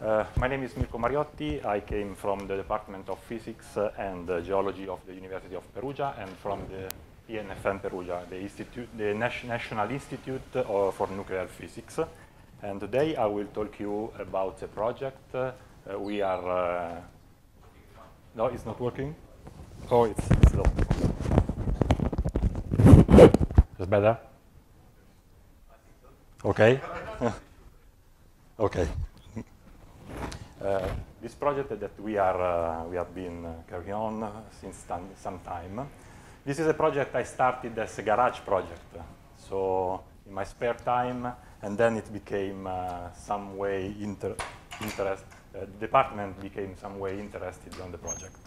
Uh, my name is Mirko Mariotti. I came from the Department of Physics and Geology of the University of Perugia and from the INFM Perugia, the, Institute, the National Institute uh, for Nuclear Physics. And today I will talk you about a project uh, we are... Uh, no, it's not working? Oh, it's, slow. It's better? Okay. okay. Uh, this project that we are uh, we have been uh, carrying on since some time. This is a project I started as a garage project. So in my spare time, and then it became uh, some way inter interest. Uh, the department became some way interested on the project.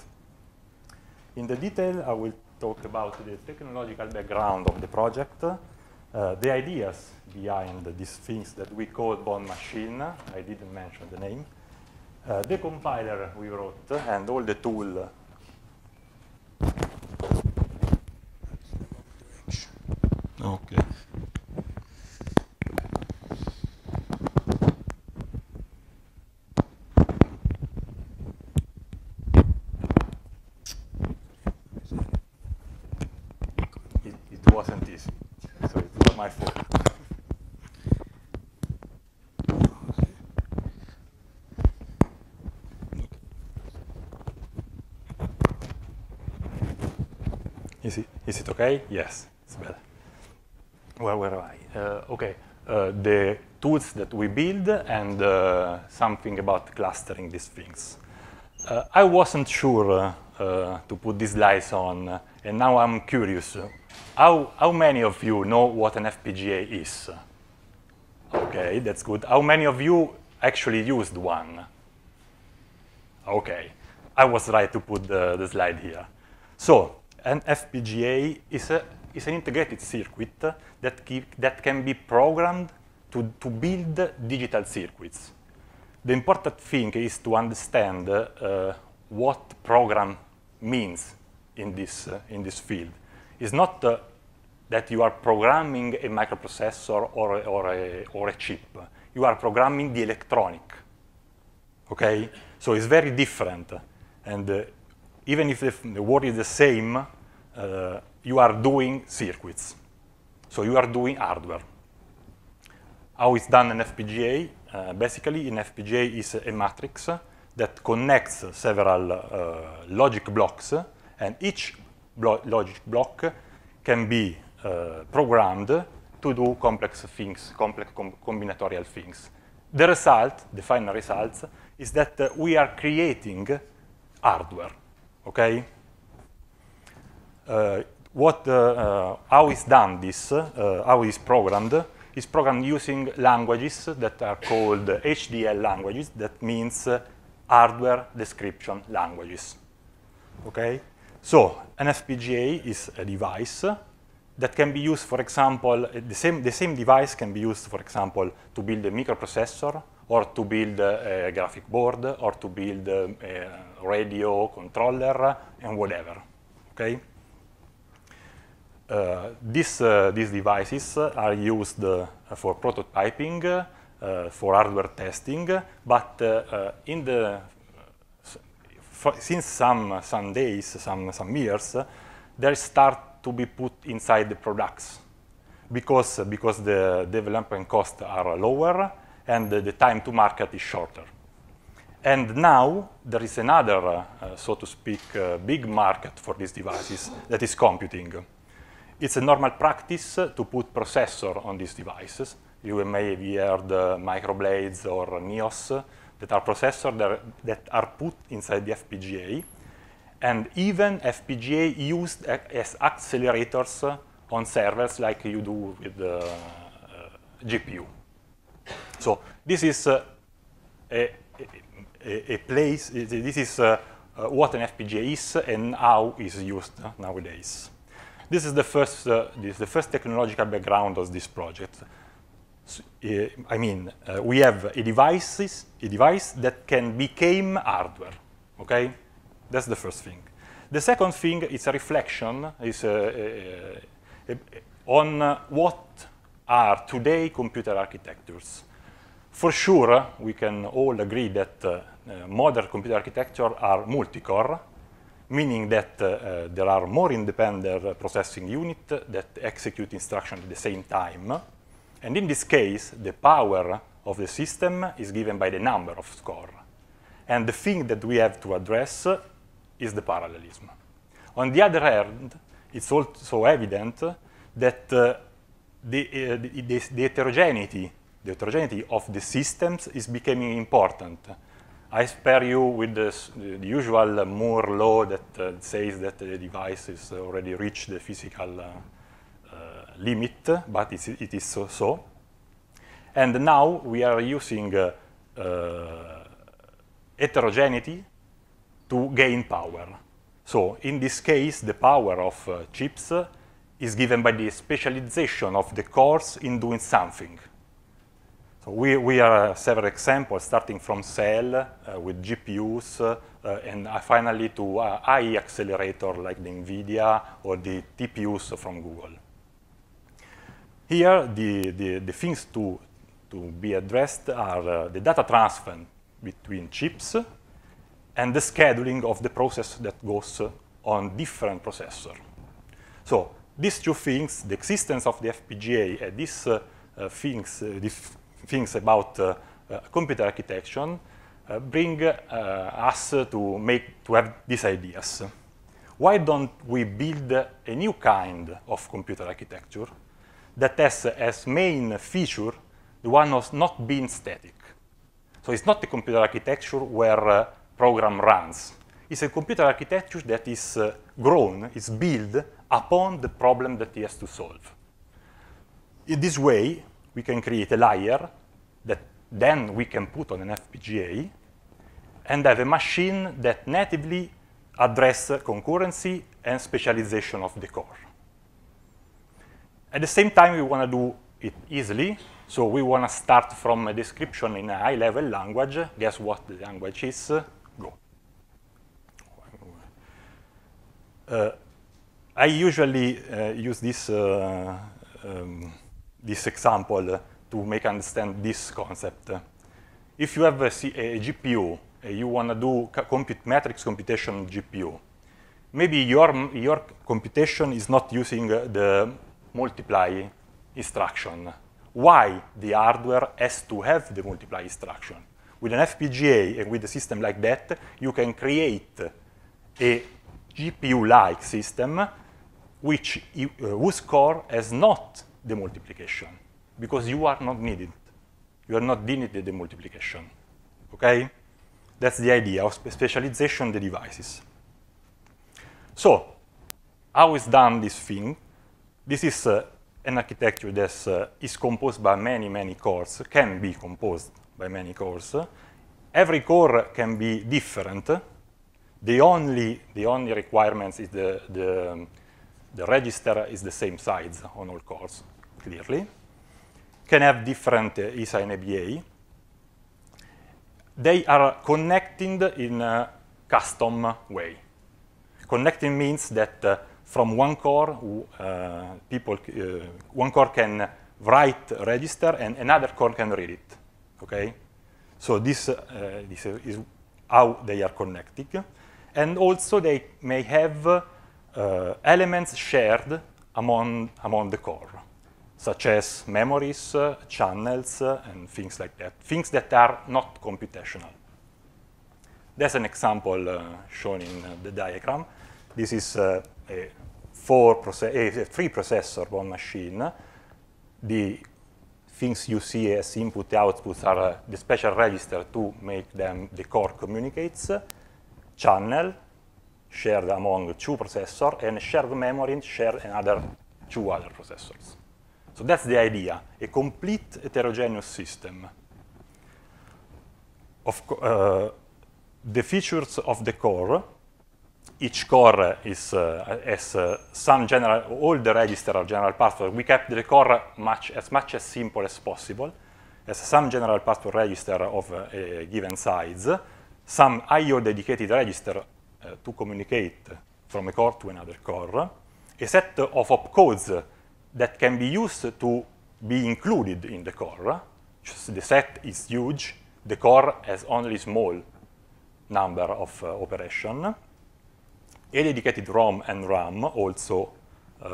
In the detail, I will talk about the technological background of the project, uh, the ideas behind these things that we call bond machine. I didn't mention the name. Eh, the compiler we wrote and all the tool Is it okay? Yes, it's better. Where were I? Uh, okay, uh, the tools that we build and uh, something about clustering these things. Uh, I wasn't sure uh, uh, to put these slides on, and now I'm curious. How, how many of you know what an FPGA is? Okay, that's good. How many of you actually used one? Okay, I was right to put the, the slide here. So, an FPGA is, a, is an integrated circuit that, keep, that can be programmed to, to build digital circuits. The important thing is to understand uh, what program means in this, uh, in this field. It's not uh, that you are programming a microprocessor or, or, a, or a chip. You are programming the electronic. Okay? So it's very different. And uh, even if the word is the same, uh, you are doing circuits. So you are doing hardware. How it's done in FPGA? Uh, basically, in FPGA is a matrix that connects several uh, logic blocks, and each blo logic block can be uh, programmed to do complex things, complex com combinatorial things. The result, the final result, is that we are creating hardware Okay. Uh, what uh, how is done this? Uh, how is programmed? Is programmed using languages that are called HDL languages. That means hardware description languages. Okay. So an FPGA is a device that can be used, for example, the same, the same device can be used, for example, to build a microprocessor, or to build a graphic board, or to build a radio controller, and whatever. Okay? Uh, this, uh, these devices are used uh, for prototyping, uh, for hardware testing, but in the since some, some days, some, some years, they start to be put inside the products because, because the development costs are lower and the, the time to market is shorter. And now there is another, uh, so to speak, uh, big market for these devices that is computing. It's a normal practice to put processor on these devices. You may have heard uh, microblades or NEOS that are processors that, that are put inside the FPGA. And even FPGA used as accelerators on servers like you do with the uh, uh, GPU. So this is uh, a, a, a, place, this is uh, what an FPGA is and how it's used nowadays. This is the first, uh, this the first technological background of this project. So, eh, I mean, we have a, devices, a device that can become hardware, okay? That's the first thing. The second thing is a reflection is eh, eh, on what are today computer architectures. For sure, we can all agree that uh, uh modern computer architecture are multi-core, meaning that uh, uh there are more independent processing units that execute instructions at the same time. And in this case, the power of the system is given by the number of core. And the thing that we have to address is the parallelism. On the other hand, it's also evident that uh, the, uh, the, the, the, heterogeneity, the heterogeneity of the systems is becoming important. I spare you with this, the, usual Moore law that uh, says that the device has already reached the physical uh, uh, limit, but it's, it is so, so. And now we are using uh, uh, heterogeneity to gain power. So in this case, the power of chips is given by the specialization of the course in doing something. So we, we are several examples, starting from cell uh, with GPUs, uh, and uh, finally to uh, AI accelerator like the NVIDIA or the TPUs from Google. Here, the, the, the things to, to be addressed are uh, the data transfer between chips and the scheduling of the process that goes on different processor. So these two things, the existence of the FPGA and these uh, uh, things, uh, these things about computer architecture, bring us to, make, to have these ideas. Why don't we build a new kind of computer architecture that has as main feature the one of not being static? So it's not a computer architecture where uh, program runs. It's a computer architecture that is uh, grown, is built upon the problem that he has to solve. In this way, we can create a layer that then we can put on an FPGA and have a machine that natively addresses concurrency and specialization of the core. At the same time, we want to do it easily. So we want to start from a description in a high-level language. Guess what the language is? Go. Uh, I usually uh, use this, uh, um, this example to make understand this concept. If you have a GPU, you want to do compute matrix computation on GPU. Maybe your, your computation is not using uh, the multiply instruction. Why the hardware has to have the multiply instruction? With an FPGA and with a system like that, you can create a GPU-like system which you, uh, whose core has not the multiplication because you are not needed. You are not needed the multiplication. Okay? That's the idea of specialization the devices. So, how is done this thing? This is uh, an architecture that uh, is composed by many, many cores, can be composed by many cores. Every core can be different. The only, the only requirement is the, the the register is the same size on all cores, clearly, can have different uh, ISA and ABA. They are connected in a custom way. Connecting means that uh, from one core, uh, people, uh, one core can write register and another core can read it. Okay, so this uh, this is how they are connected, and also they may have uh, uh, elements shared among, among the core, such as memories, uh, channels, uh, and things like that, things that are not computational. There's an example uh, shown in uh, the diagram. This is uh, a, four a three processor one machine. The things you see as input outputs are the special register to make them the core communicates, channel, shared among two processors and shared memory shared another two other processors. So that's the idea, a complete heterogeneous system. Of uh, the features of the core, each core is uh, as uh, some general, all the registers are general password. We kept the core much, as much as simple as possible, as some general password register of uh, a given size, some IO dedicated register uh, to communicate from a core to another core, a set of opcodes that can be used to be included in the core. Just the set is huge. The core has only small number of uh, operation. A dedicated ROM and RAM also uh,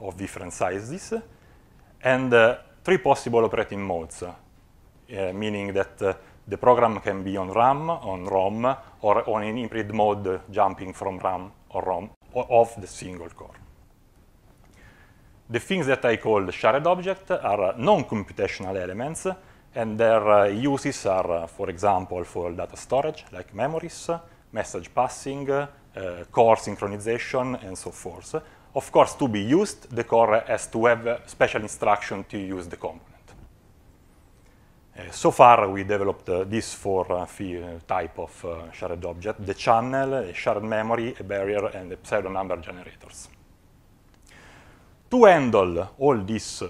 of different sizes. And uh, three possible operating modes, meaning that the program can be on RAM, on ROM, or on an hybrid mode jumping from RAM or ROM of the single core. The things that I call shared object are non-computational elements, and their uh, uses are, uh, for example, for data storage, like memories, message passing, uh, core synchronization, and so forth. Of course, to be used, the core has to have special instruction to use the component. Eh, so far, we developed eh, this four eh, type of shared object, the channel, a shared memory, a barrier, and the pseudo number generators. To handle all this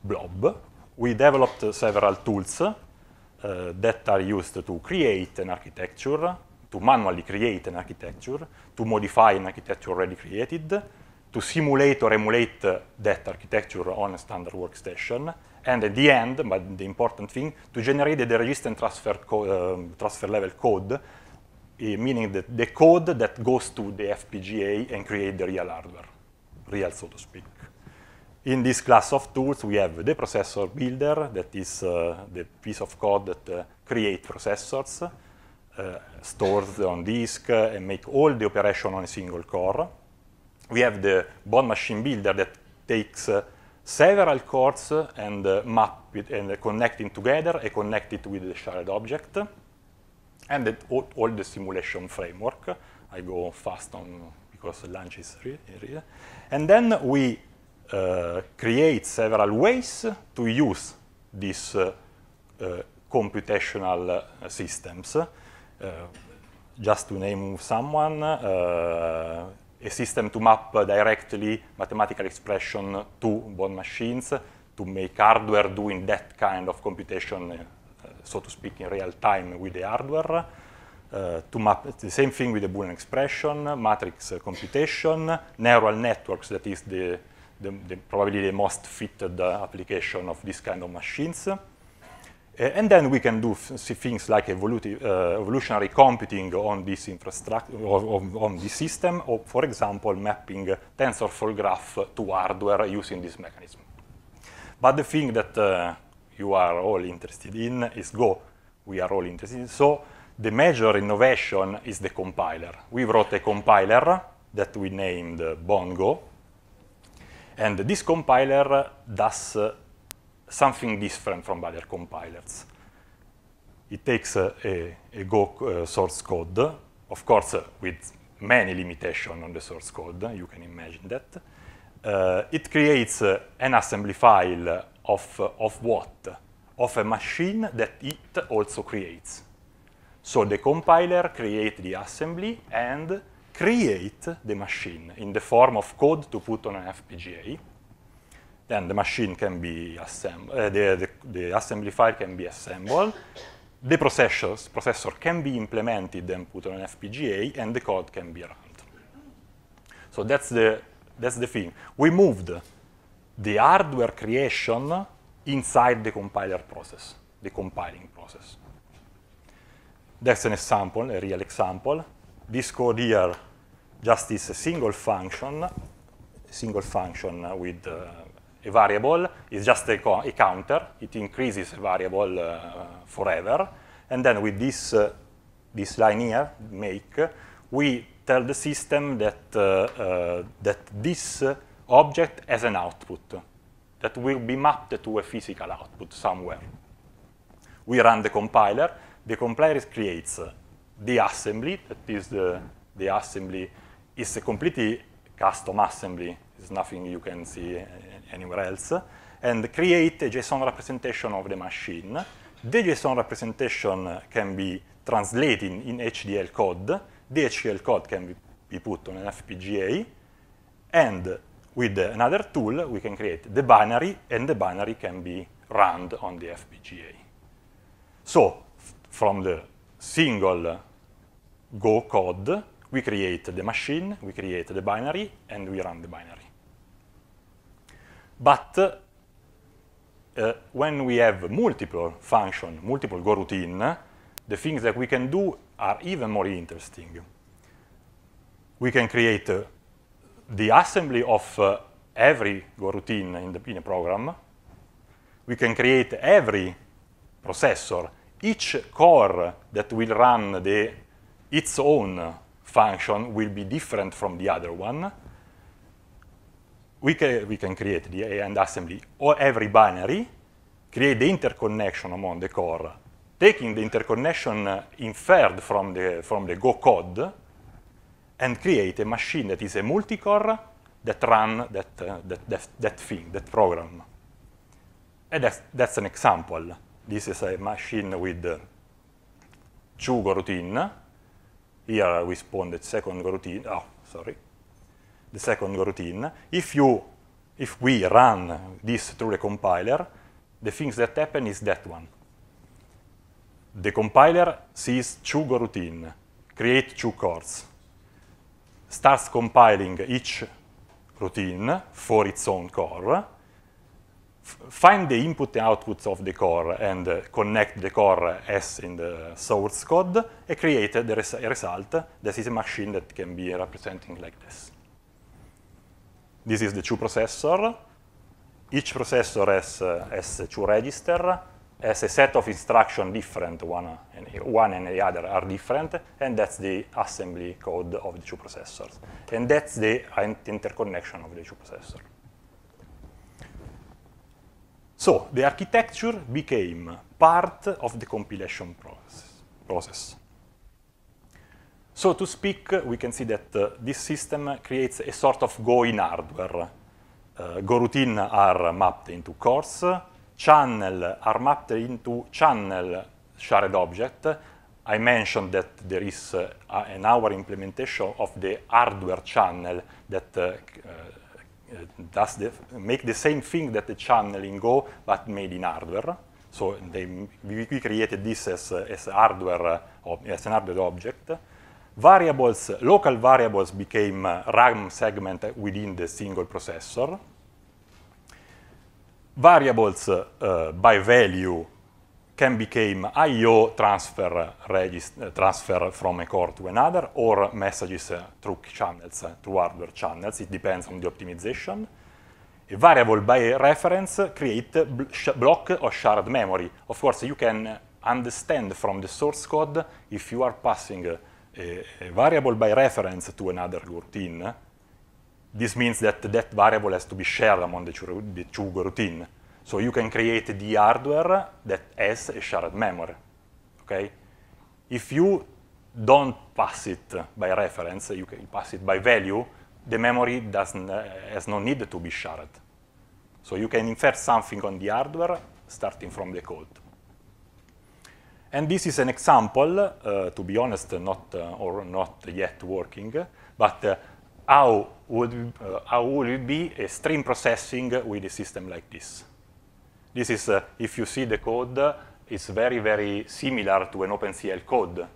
blob, we developed several tools uh, that are used to create an architecture, to manually create an architecture, to modify an architecture already created, to simulate or emulate uh, that architecture on a standard workstation, and at the end, but the important thing, to generate the register and transfer, um, transfer level code, uh, meaning that the code that goes to the FPGA and create the real hardware, real so to speak. In this class of tools, we have the processor builder, that is uh, the piece of code that uh, creates processors, uh, stores on disk, uh, and make all the operation on a single core. We have the bond machine builder that takes several cores and uh, map it and connecting together and connect it with the shared object and all, all, the simulation framework. I go fast on because lunch is real. And then we uh, create several ways to use these uh, uh, computational uh, systems. Uh, just to name someone, uh, a system to map directly mathematical expression to bond machines to make hardware doing that kind of computation, uh, so to speak, in real time with the hardware. Uh, to map the same thing with the Boolean expression, matrix uh, computation, neural networks, that is the, the, the probably the most fitted uh, application of this kind of machines. Eh, and then we can do things like eh, evolutionary computing on this infrastructure, on system, or for example, mapping TensorFlow graph to hardware using this mechanism. But the thing that eh, you are all interested in is Go. We are all interested in. So the major innovation is the compiler. We wrote a compiler that we named Bongo. And this compiler does something different from other compilers. It takes a, a, Go uh, source code, of course, uh, with many limitations on the source code, you can imagine that. Uh, it creates an assembly file of, of what? Of a machine that it also creates. So the compiler creates the assembly and create the machine in the form of code to put on an FPGA. Then the machine can be assembled, uh, the, the, the, assembly file can be assembled. The processors, processor can be implemented and put on an FPGA, and the code can be run. So that's the, that's the thing. We moved the hardware creation inside the compiler process, the compiling process. That's an example, a real example. This code here just is a single function, single function with uh, a variable is just a, a, counter. It increases a variable uh, forever. And then with this, uh, this line here, make, we tell the system that, uh, uh that this uh, object has an output that will be mapped to a physical output somewhere. We run the compiler. The compiler creates uh, the assembly, that is the, the assembly, is a completely custom assembly it's nothing you can see anywhere else. And create a JSON representation of the machine. The JSON representation can be translated in HDL code. The HDL code can be put on an FPGA. And with another tool, we can create the binary, and the binary can be run on the FPGA. So from the single Go code, we create the machine, we create the binary, and we run the binary. But uh, when we have multiple function, multiple go routine, the things that we can do are even more interesting. We can create uh, the assembly of uh, every go routine in, the, in a program. We can create every processor, each core that will run the, its own function will be different from the other one we can, we can create the end assembly or every binary, create the interconnection among the core, taking the interconnection uh, inferred from the, from the Go code, and create a machine that is a multicore that run that, uh, that, that, that, thing, that program. And that's, that's an example. This is a machine with uh, two goroutine. Here we spawned the second goroutine. Oh, sorry the second routine. If you, if we run this through the compiler, the things that happen is that one. The compiler sees two routines, create two cores, starts compiling each routine for its own core, find the input and outputs of the core and uh, connect the core as in the source code and create the res result that is a machine that can be representing like this. This is the two processor. Each processor has, uh, has two register, has a set of instruction different, one and, one and the other are different, and that's the assembly code of the two processors. And that's the interconnection of the two processors. So the architecture became part of the compilation process. process. So to speak, we can see that uh, this system creates a sort of Go in hardware. Uh, Go routine are mapped into cores, channel are mapped into channel shared object. I mentioned that there is uh, an our implementation of the hardware channel that uh, uh, does the, make the same thing that the channel in Go, but made in hardware. So they, we, created this as, uh, as hardware, as an hardware object variables, local variables became uh, RAM segment within the single processor. Variables uh, by value can become I.O. transfer, uh, transfer from a core to another or messages uh, through channels, uh, through hardware channels. It depends on the optimization. A variable by reference create bl block or shared memory. Of course, you can understand from the source code if you are passing a, eh, eh, variable by reference to another routine. this means that that variable has to be shared among the two, the two So you can create the hardware that has a shared memory. Okay? If you don't pass it by reference, you can pass it by value, the memory doesn't, uh, has no need to be shared. So you can infer something on the hardware starting from the code. And this is an example, uh, to be honest, not uh, or not yet working, but uh, how would uh, how would it be a stream processing with a system like this? This is, uh, if you see the code, it's very very similar to an OpenCL code.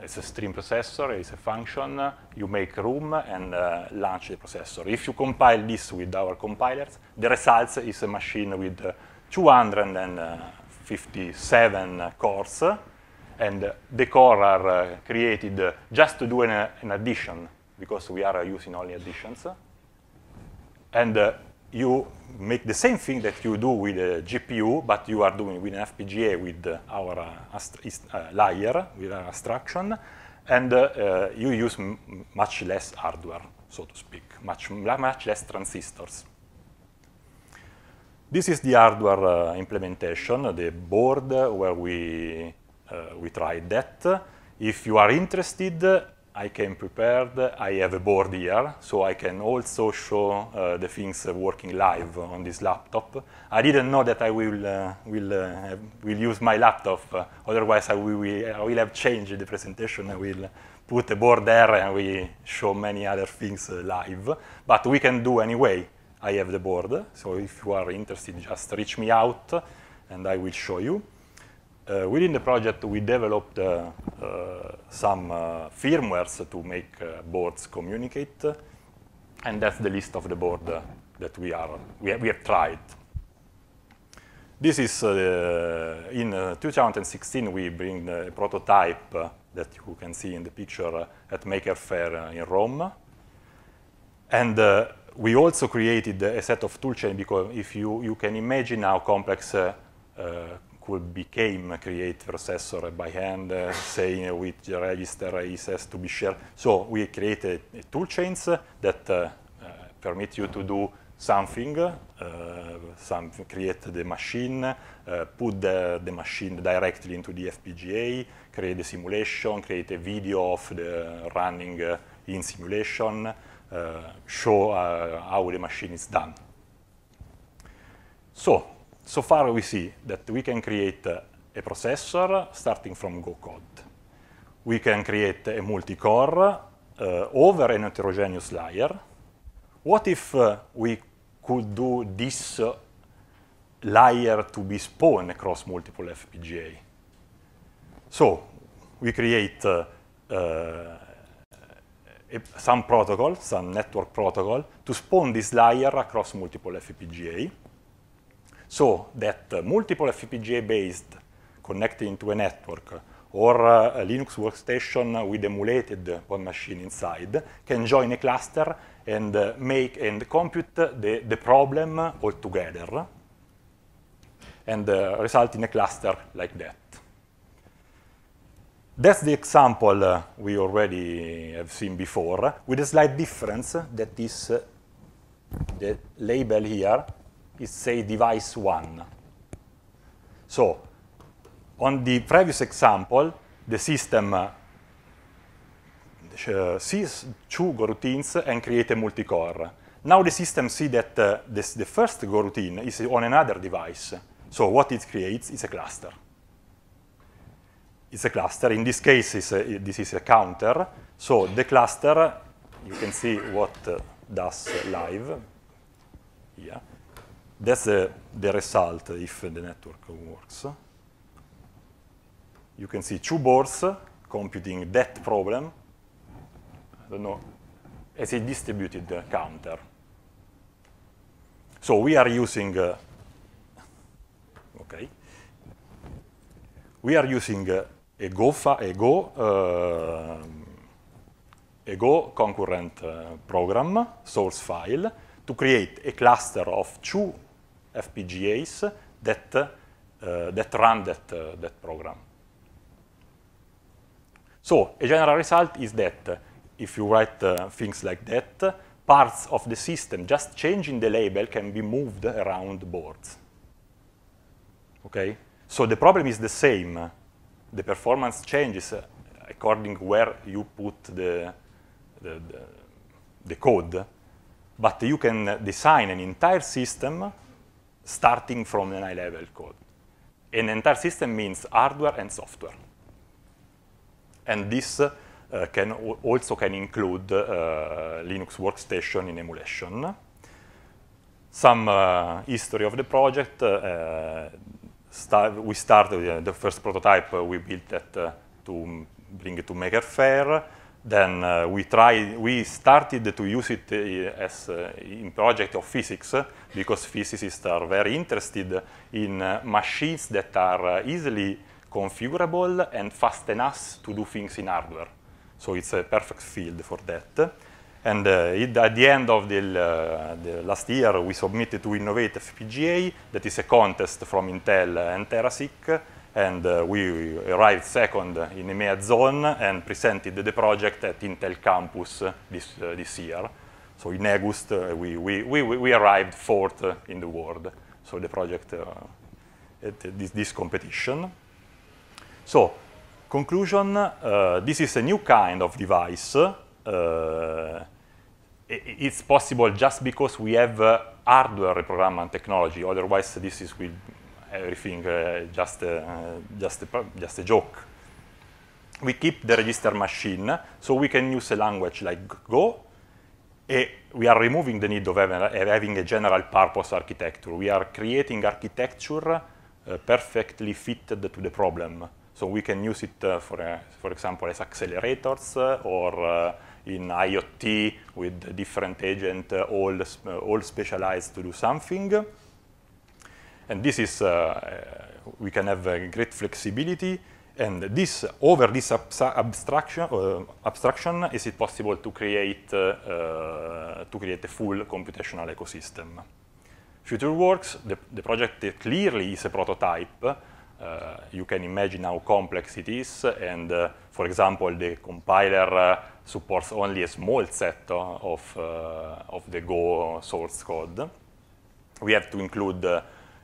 It's a stream processor, it's a function, you make room and uh, launch the processor. If you compile this with our compilers, the results is a machine with uh, 200 and uh, 57 cores, and the cores are uh, created just to do an, an addition, because we are using only additions. And uh, you make the same thing that you do with a GPU, but you are doing with an FPGA with our uh, uh, layer, with our abstraction, and uh, you use much less hardware, so to speak, much, much less transistors. This is the hardware uh, implementation, the board where we, uh, we tried that. If you are interested, I can prepare, I have a board here, so I can also show uh, the things working live on this laptop. I didn't know that I will, uh, will, will use my laptop, otherwise I will, I will have changed the presentation, I will put a board there and we show many other things live, but we can do anyway. I have the board. So if you are interested, just reach me out and I will show you. Uh, within the project, we developed uh, uh, some uh, firmwares to make uh, boards communicate. And that's the list of the board uh, that we, are, we, have, we have tried. This is, in 2016, we bring a prototype that you can see in the picture at Maker Fair in Rome. And we also created a set of toolchain because if you, you can imagine how complex uh, uh could became create processor by hand, uh, saying which register is has to be shared. So we created toolchains that uh, permit you to do something, uh, some create the machine, uh, put the, the, machine directly into the FPGA, create a simulation, create a video of the running uh, in simulation, uh, show uh, how the machine is done. So, so far we see that we can create a processor starting from Go code. We can create a multi-core uh, over an heterogeneous layer. What if we could do this layer to be spawned across multiple FPGA. So we create uh, uh, some protocol, some network protocol, to spawn this layer across multiple FPGA. So that uh, multiple FPGA-based connected to a network or uh, a Linux workstation with emulated one machine inside can join a cluster and uh, make and compute the, the problem altogether and uh, result in a cluster like that. That's the example uh, we already have seen before, with a slight difference that is uh, the label here is say device 1. So on the previous example, the system uh, uh sees two goroutines and creates a multicore. Now the system sees that uh, this, the first goroutine is on another device. So what it creates is a cluster it's a cluster. In this case, a, this is a counter. So the cluster, you can see what uh, does live. Yeah. That's the, the result if the network works. You can see two boards computing that problem. I don't know, as a distributed uh, counter. So we are using, uh, okay, we are using uh, ego, ego, uh, ego concurrent uh, program source file to create a cluster of two FPGAs that, uh, that run that, that program. So a general result is that if you write things like that, parts of the system, just changing the label can be moved around boards. Okay? So the problem is the same the performance changes according where you put the, the, the, the code, but you can design an entire system starting from an high-level code. An entire system means hardware and software. And this uh, can also can include uh, Linux workstation in emulation. Some uh, history of the project, uh, start, we started uh, the first prototype uh, we built that uh, to bring it to Maker Fair. Then uh, we tried, we started to use it uh, as uh, in project of physics because physicists are very interested in machines that are easily configurable and fast enough to do things in hardware. So it's a perfect field for that. And uh, it, at the end of the, uh, the, last year, we submitted to Innovate FPGA, that is a contest from Intel and TeraSIC. and uh, we arrived second in EMEA zone and presented the project at Intel Campus this, uh, this year. So in August, uh, we, we, we, we, arrived fourth in the world. So the project uh, at this, this, competition. So conclusion, this is a new kind of device it's possible just because we have uh, hardware reprogrammable technology. Otherwise, this is with everything uh, just uh, just a, just a joke. We keep the register machine, so we can use a language like Go. we are removing the need of having a general purpose architecture. We are creating architecture uh, perfectly fitted to the problem. So we can use it uh, for, uh, for example, as accelerators or in IoT with different agents, uh, all, uh, all specialized to do something. And this is, uh, we can have great flexibility. And this, over this abstraction, uh, abstraction, is it possible to create, uh, to create a full computational ecosystem? FutureWorks, the, the project clearly is a prototype, uh, you can imagine how complex it is. And uh, for example, the compiler uh, supports only a small set of, of the Go source code. We have to include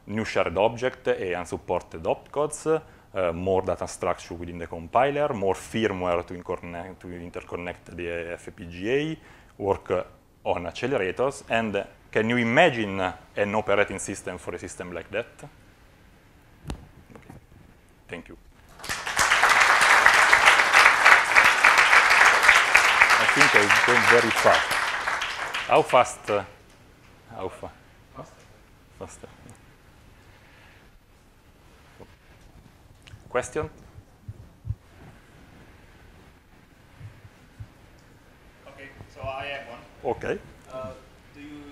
new shared object and unsupported opcodes, uh, more data structure within the compiler, more firmware to, interconnect, to interconnect the FPGA, work uh, on accelerators, and can you imagine an operating system for a system like that? Thank you. I think I'm going very fast. How fast? Uh, how fa faster. faster. Question? Okay, so I have one. Okay. Uh, do you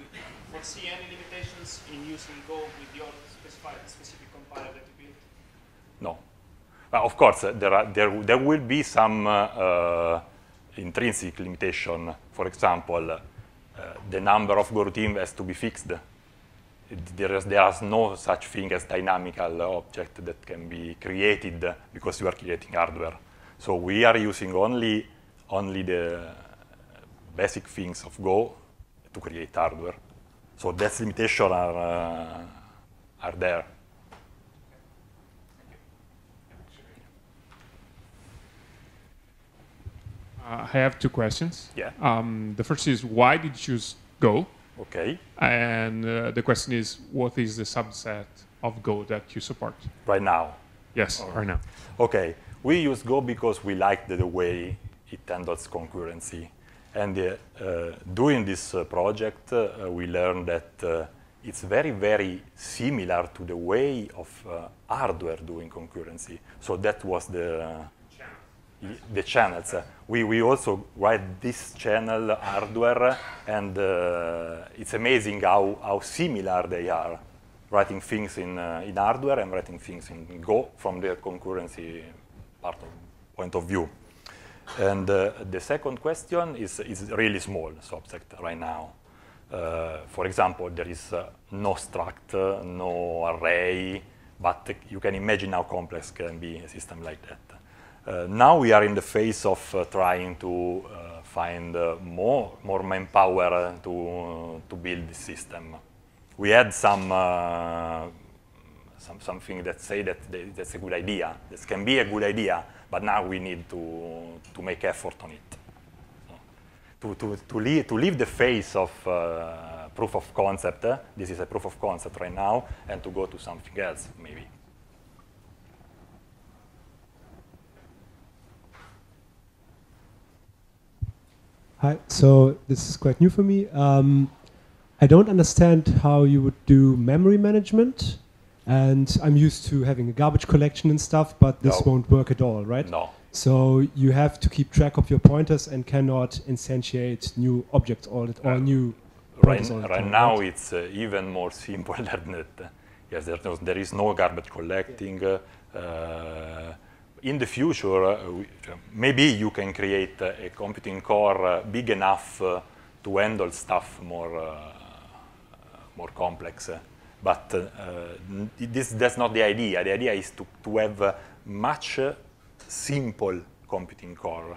foresee any limitations in using Go with your specified, specific compiler that you built? No. Uh, of course, there, are, there, there will be some uh, uh, intrinsic limitation. For example, the number of goroutines has to be fixed. There is, there is no such thing as dynamical object that can be created because you are creating hardware. So we are using only, only the basic things of Go to create hardware. So that's limitations are, uh, are there. I have two questions. Yeah. Um, the first is why did you choose Go? Okay. And uh, the question is what is the subset of Go that you support? Right now. Yes, right. right now. Okay. We use Go because we like the, the way it handles concurrency. And uh, uh, doing this uh, project, uh, uh, we learned that it's very, very similar to the way of hardware doing concurrency. So that was the the channels. We, we also write this channel hardware, and uh, it's amazing how, how similar they are, writing things in, uh, in hardware and writing things in Go from their concurrency part of point of view. And uh, the second question is, is really small subject right now. Uh, for example, there is uh, no struct, uh, no array, but you can imagine how complex can be a system like that. Uh, now we are in the phase of uh, trying to uh, find more, more manpower to, to build the system. We had some, some something that say that that's a good idea. This can be a good idea, but now we need to, to make effort on it. To, to, to, leave, to leave the phase of uh, proof of concept, uh, this is a proof of concept right now, and to go to something else, maybe. Hi. So this is quite new for me. Um, I don't understand how you would do memory management, and I'm used to having a garbage collection and stuff, but this no. won't work at all, right? No. So you have to keep track of your pointers and cannot instantiate new objects all that, or uh, new. Right, time, now, right? it's uh, even more simple than that. Yes, there, there is no garbage collecting. Uh, in the future, uh, we, uh, maybe you can create uh, a computing core uh, big enough uh, to handle stuff more, more complex. But this, that's not the idea. The idea is to, to have much simple computing core.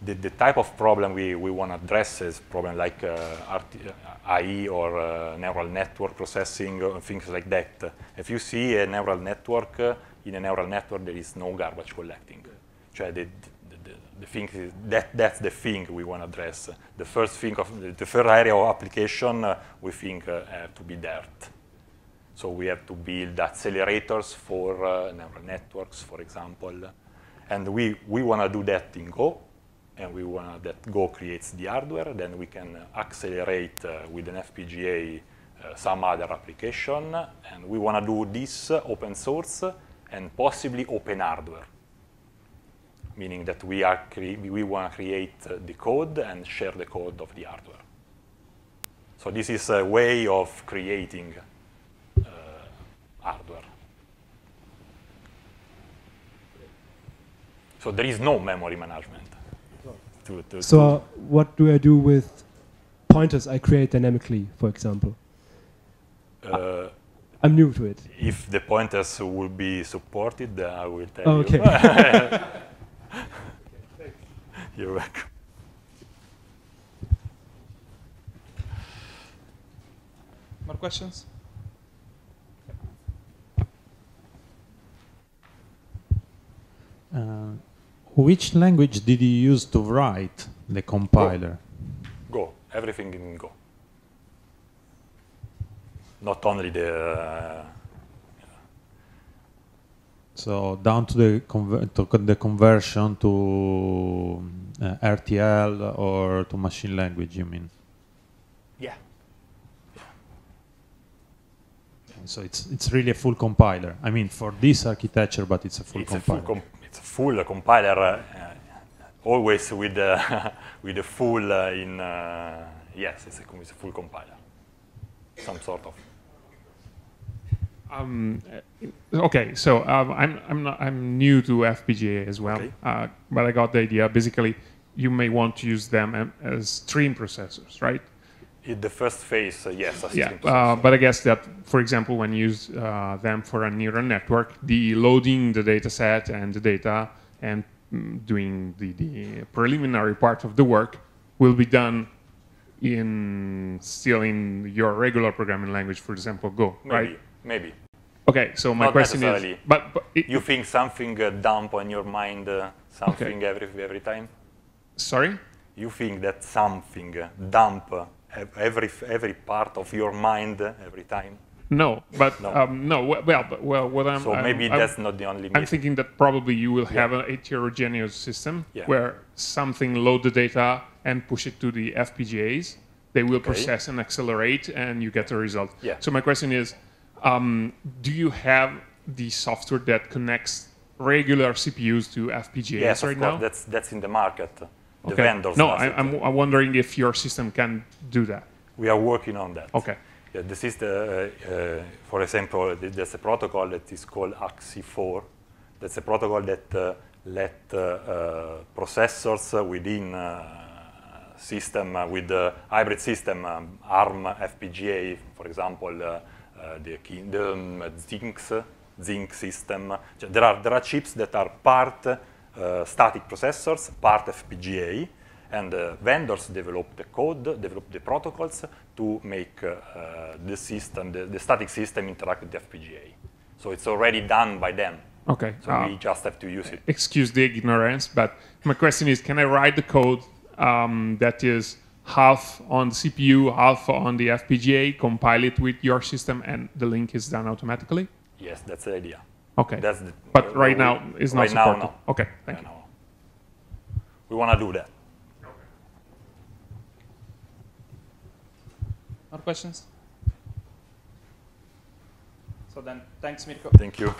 The, the type of problem we, we want to address is problem like AI or neural network processing or things like that. If you see a neural network in a neural network there is no garbage collecting. So the, the, the thing is that that's the thing we want to address. The first thing of the, the first area of application uh, we think uh, have to be dirt. So we have to build accelerators for uh, neural networks, for example, and we we want to do that in Go, and we want that Go creates the hardware. Then we can accelerate uh, with an FPGA uh, some other application, and we want to do this open source and possibly open hardware, meaning that we, we want to create uh, the code and share the code of the hardware. So this is a way of creating uh, hardware. So there is no memory management. To, to so uh, what do I do with pointers I create dynamically, for example? Uh, I'm new to it. If the pointers will be supported, I will tell okay. you. okay, You're welcome. More questions? Uh, which language did you use to write the compiler? Go. Go. Everything in Go not only the uh, so down to the to con the conversion to uh, RTL or to machine language, you mean? Yeah. So it's it's really a full compiler. I mean, for this architecture, but it's a full it's compiler. A full com it's a full compiler, uh, uh always with uh, with a full in uh, yes, it's a, it's a full compiler, some sort of um, okay, so um, I'm I'm not, I'm new to FPGA as well, okay. uh, but I got the idea. Basically, you may want to use them as stream processors, right? In the first phase, uh, yes. yeah, uh, but I guess that, for example, when you use uh, them for a neural network, the loading the data set and the data and mm, doing the, the preliminary part of the work will be done in still in your regular programming language, for example, Go, Maybe. right? Maybe. Okay, so my Not question is, but, but it, you think something uh, dump on your mind, uh, something okay. every every time. Sorry. You think that something uh, dump uh, every every part of your mind uh, every time. No, but no, um, no well, well, what I'm so I'm, maybe I'm, that's not the only. Myth. I'm thinking that probably you will have yeah. a heterogeneous system yeah. where something load the data and push it to the FPGAs. They will okay. process and accelerate, and you get the result. Yeah. So my question is um, do you have the software that connects regular CPUs to FPGAs yes, right now? That's that's in the market. The okay. vendors. No, I, am wondering if your system can do that. We are working on that. Okay. Yeah, this is the, uh, uh, for example, there's a protocol that is called AXI4. That's a protocol that uh, let uh, uh, processors within uh, system with hybrid system um, ARM FPGA, for example the, the Zinc system. There are, there are chips that are part eh, static processors, part FPGA, and uh, vendors develop the code, develop the protocols to make uh, the system, the, the, static system interact with the FPGA. So it's already done by them. Okay. So uh, we just have to use it. Excuse the ignorance, but my question is, can I write the code um, that is half on CPU, half on the FPGA, compile it with your system, and the link is done automatically? Yes, that's the idea. Okay. That's the, but right we, now it's not right supported. Now, no. Okay, thank you. We want to do that. Okay. More questions? So then, thanks, Mirko. Thank you.